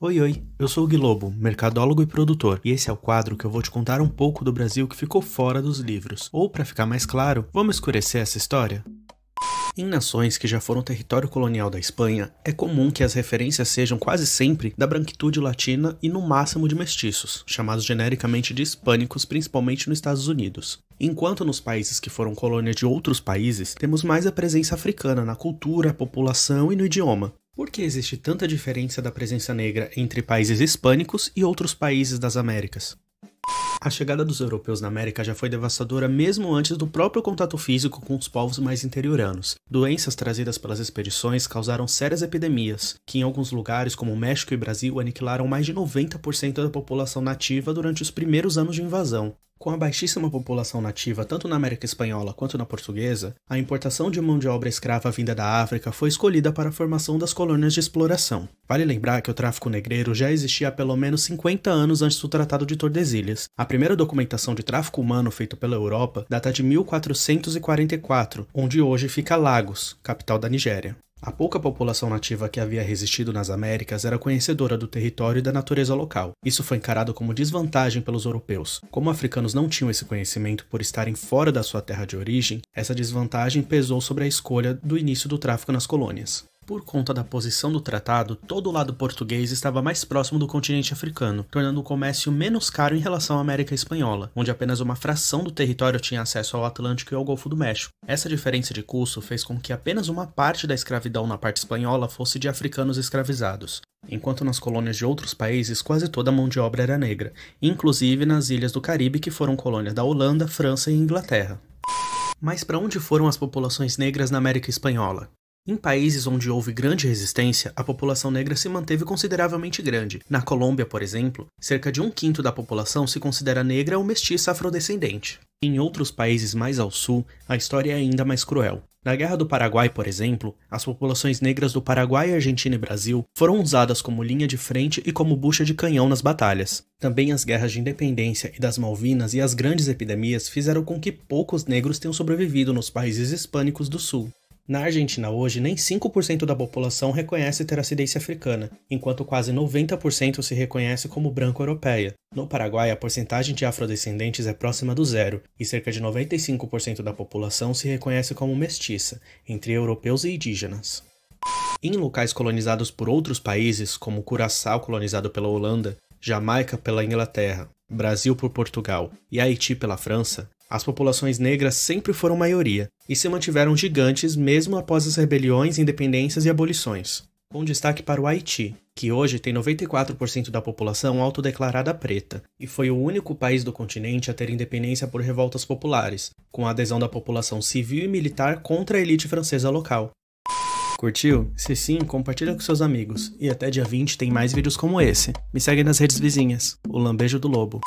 Oi, oi, eu sou o Guilobo, mercadólogo e produtor, e esse é o quadro que eu vou te contar um pouco do Brasil que ficou fora dos livros. Ou, para ficar mais claro, vamos escurecer essa história? Em nações que já foram território colonial da Espanha, é comum que as referências sejam quase sempre da branquitude latina e no máximo de mestiços, chamados genericamente de hispânicos, principalmente nos Estados Unidos. Enquanto nos países que foram colônia de outros países, temos mais a presença africana na cultura, população e no idioma. Por que existe tanta diferença da presença negra entre países hispânicos e outros países das Américas? A chegada dos europeus na América já foi devastadora mesmo antes do próprio contato físico com os povos mais interioranos. Doenças trazidas pelas expedições causaram sérias epidemias, que em alguns lugares, como México e Brasil, aniquilaram mais de 90% da população nativa durante os primeiros anos de invasão. Com a baixíssima população nativa tanto na América Espanhola quanto na portuguesa, a importação de mão de obra escrava vinda da África foi escolhida para a formação das colônias de exploração. Vale lembrar que o tráfico negreiro já existia há pelo menos 50 anos antes do Tratado de Tordesilhas. A primeira documentação de tráfico humano feito pela Europa data de 1444, onde hoje fica Lagos, capital da Nigéria. A pouca população nativa que havia resistido nas Américas era conhecedora do território e da natureza local. Isso foi encarado como desvantagem pelos europeus. Como africanos não tinham esse conhecimento por estarem fora da sua terra de origem, essa desvantagem pesou sobre a escolha do início do tráfico nas colônias. Por conta da posição do tratado, todo o lado português estava mais próximo do continente africano, tornando o comércio menos caro em relação à América Espanhola, onde apenas uma fração do território tinha acesso ao Atlântico e ao Golfo do México. Essa diferença de custo fez com que apenas uma parte da escravidão na parte espanhola fosse de africanos escravizados, enquanto nas colônias de outros países quase toda a mão de obra era negra, inclusive nas ilhas do Caribe que foram colônia da Holanda, França e Inglaterra. Mas para onde foram as populações negras na América Espanhola? Em países onde houve grande resistência, a população negra se manteve consideravelmente grande. Na Colômbia, por exemplo, cerca de um quinto da população se considera negra ou mestiça afrodescendente. Em outros países mais ao sul, a história é ainda mais cruel. Na Guerra do Paraguai, por exemplo, as populações negras do Paraguai, Argentina e Brasil foram usadas como linha de frente e como bucha de canhão nas batalhas. Também as guerras de independência e das Malvinas e as grandes epidemias fizeram com que poucos negros tenham sobrevivido nos países hispânicos do sul. Na Argentina hoje, nem 5% da população reconhece ter ascendência africana, enquanto quase 90% se reconhece como branco europeia. No Paraguai, a porcentagem de afrodescendentes é próxima do zero, e cerca de 95% da população se reconhece como mestiça, entre europeus e indígenas. Em locais colonizados por outros países, como Curaçao colonizado pela Holanda, Jamaica pela Inglaterra, Brasil por Portugal e Haiti pela França, as populações negras sempre foram maioria e se mantiveram gigantes mesmo após as rebeliões, independências e abolições, com destaque para o Haiti, que hoje tem 94% da população autodeclarada preta e foi o único país do continente a ter independência por revoltas populares, com a adesão da população civil e militar contra a elite francesa local. Curtiu? Se sim, compartilha com seus amigos. E até dia 20 tem mais vídeos como esse. Me segue nas redes vizinhas. O Lambejo do Lobo.